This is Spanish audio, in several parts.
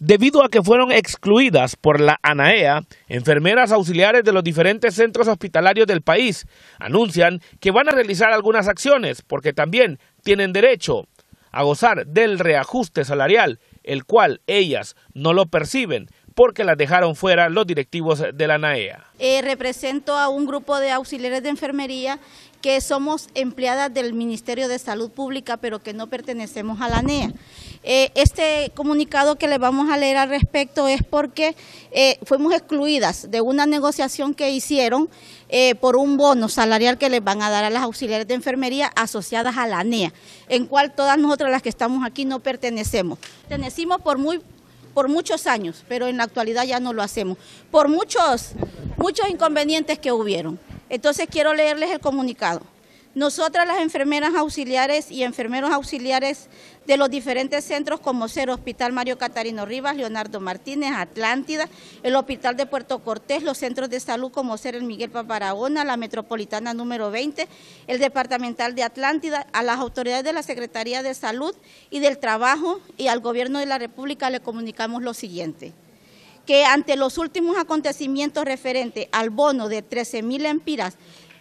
Debido a que fueron excluidas por la ANAEA, enfermeras auxiliares de los diferentes centros hospitalarios del país anuncian que van a realizar algunas acciones porque también tienen derecho a gozar del reajuste salarial, el cual ellas no lo perciben porque las dejaron fuera los directivos de la ANAEA. Eh, represento a un grupo de auxiliares de enfermería que somos empleadas del Ministerio de Salud Pública, pero que no pertenecemos a la ANEA. Eh, este comunicado que le vamos a leer al respecto es porque eh, fuimos excluidas de una negociación que hicieron eh, por un bono salarial que les van a dar a las auxiliares de enfermería asociadas a la ANEA, en cual todas nosotras las que estamos aquí no pertenecemos. Pertenecimos por muy por muchos años, pero en la actualidad ya no lo hacemos, por muchos, muchos inconvenientes que hubieron. Entonces quiero leerles el comunicado. Nosotras las enfermeras auxiliares y enfermeros auxiliares de los diferentes centros como ser Hospital Mario Catarino Rivas, Leonardo Martínez, Atlántida, el Hospital de Puerto Cortés, los centros de salud como ser el Miguel Paparagona, la Metropolitana número 20, el Departamental de Atlántida, a las autoridades de la Secretaría de Salud y del Trabajo y al Gobierno de la República le comunicamos lo siguiente que ante los últimos acontecimientos referentes al bono de 13.000 mil empiras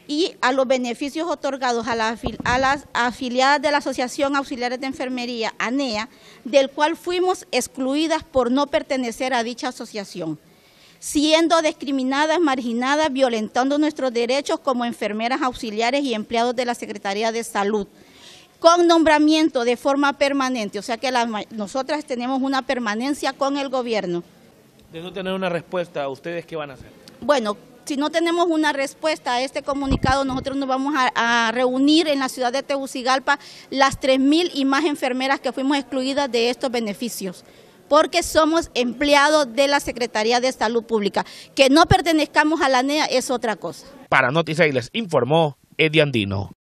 y a los beneficios otorgados a, las afiliadas de la Asociación Auxiliares de Enfermería, ANEA, e del cual fuimos excluidas por no pertenecer a dicha asociación siendo discriminadas, marginadas, violentando nuestros derechos como enfermeras auxiliares y empleados de la Secretaría de Salud, con nombramiento de forma permanente, o sea que nosotras tenemos una permanencia con el gobierno. De no tener una respuesta, ¿ustedes qué van a hacer? Bueno, si no tenemos una respuesta a este comunicado, nosotros nos vamos a, reunir en la ciudad de Tegucigalpa las 3.000 y más enfermeras que fuimos excluidas de estos beneficios porque somos empleados de la Secretaría de Salud Pública. Que no pertenezcamos a la NEA es otra cosa. Para Noticias les informó Eddie Andino.